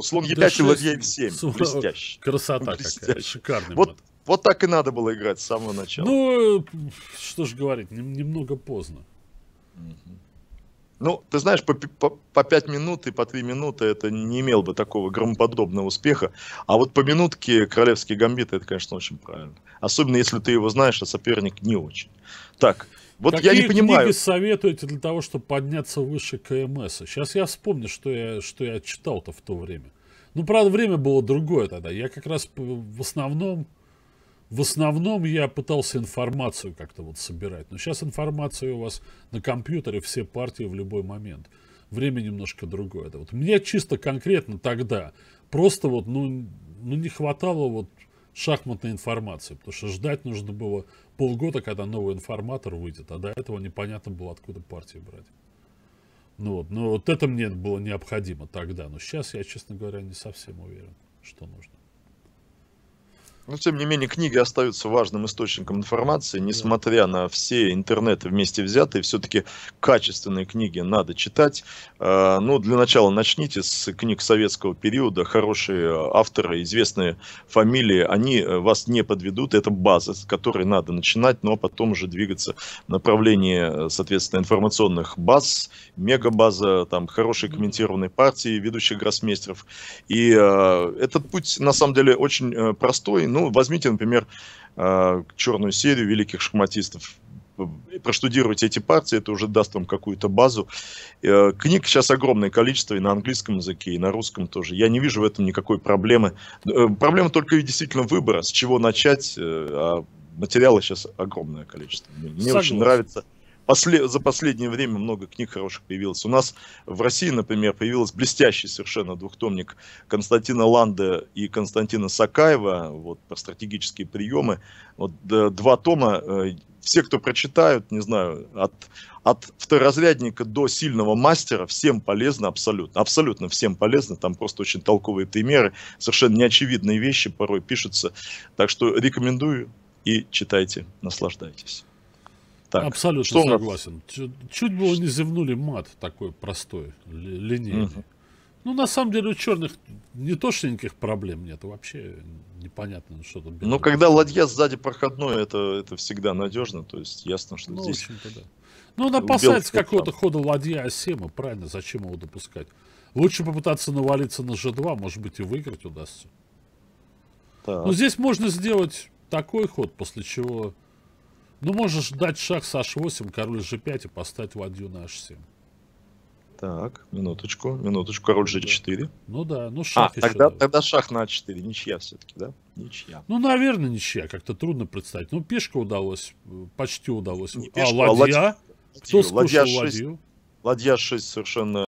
Слон Е5 и ладья е 7 Слон... Красота какая, шикарный вот, вот так и надо было играть с самого начала. Ну, э, что же говорить, немного поздно. Угу. Ну, ты знаешь, по, по, по 5 минут и по 3 минуты это не имел бы такого громоподобного успеха. А вот по минутке королевский гамбит, это, конечно, очень правильно. Особенно, если ты его знаешь, а соперник не очень. Так, вот Какие я не понимаю. книги советуете для того, чтобы подняться выше КМС? Сейчас я вспомню, что я, что я читал-то в то время. Ну, правда, время было другое тогда. Я как раз в основном в основном я пытался информацию как-то вот собирать. Но сейчас информация у вас на компьютере, все партии в любой момент. Время немножко другое. Это вот мне чисто конкретно тогда просто вот, ну, ну не хватало вот шахматной информации, потому что ждать нужно было полгода, когда новый информатор выйдет, а до этого непонятно было, откуда партии брать. Ну вот, но вот это мне было необходимо тогда, но сейчас я, честно говоря, не совсем уверен, что нужно. Но, тем не менее, книги остаются важным источником информации, несмотря на все интернеты вместе взятые. Все-таки качественные книги надо читать. Э, ну, для начала начните с книг советского периода. Хорошие э, авторы, известные фамилии, они э, вас не подведут. Это база, с которой надо начинать, но ну, а потом уже двигаться в направлении, соответственно, информационных баз, мегабаза, там, хорошие комментированные партии, ведущих гроссмейстеров. И этот путь, на самом деле, очень простой, но ну, возьмите, например, э, черную серию великих шахматистов. Проштудируйте эти партии, это уже даст вам какую-то базу. Э, книг сейчас огромное количество и на английском языке, и на русском тоже. Я не вижу в этом никакой проблемы. Э, проблема только и действительно выбора, с чего начать. А материала сейчас огромное количество. Мне Согласен. очень нравится после, за последнее время много книг хороших появилось. У нас в России, например, появился блестящий совершенно двухтомник Константина Ланда и Константина Сакаева вот, про стратегические приемы. Вот, два тома, э, все, кто прочитают, не знаю, от, от второразрядника до сильного мастера, всем полезно абсолютно. Абсолютно всем полезно. Там просто очень толковые примеры, совершенно неочевидные вещи порой пишутся. Так что рекомендую и читайте, наслаждайтесь. Так, Абсолютно что согласен. Чуть, чуть было не зевнули мат такой простой, линейный. Угу. Ну, на самом деле, у черных не то, что никаких проблем нет, вообще непонятно, ну, что там. Ну когда ладья сзади проходной, это, это всегда надежно, то есть ясно, что ну, здесь... В да. Ну, он опасается какого-то хода ладья А7, правильно, зачем его допускать? Лучше попытаться навалиться на G2, может быть, и выиграть удастся. Так. Но здесь можно сделать такой ход, после чего ну, можешь дать шаг с h8, король g5 и поставить ладью на h7. Так, минуточку, минуточку, король ну g4. Ну да, ну шах а, тогда, давай. тогда шах на a4, ничья все-таки, да? Ничья. Ну, наверное, ничья, как-то трудно представить. Ну, пешка удалось, почти удалось. Не а пешку, а, ладья? А ладья. Кто ладья скушал ладью? Ладья 6 совершенно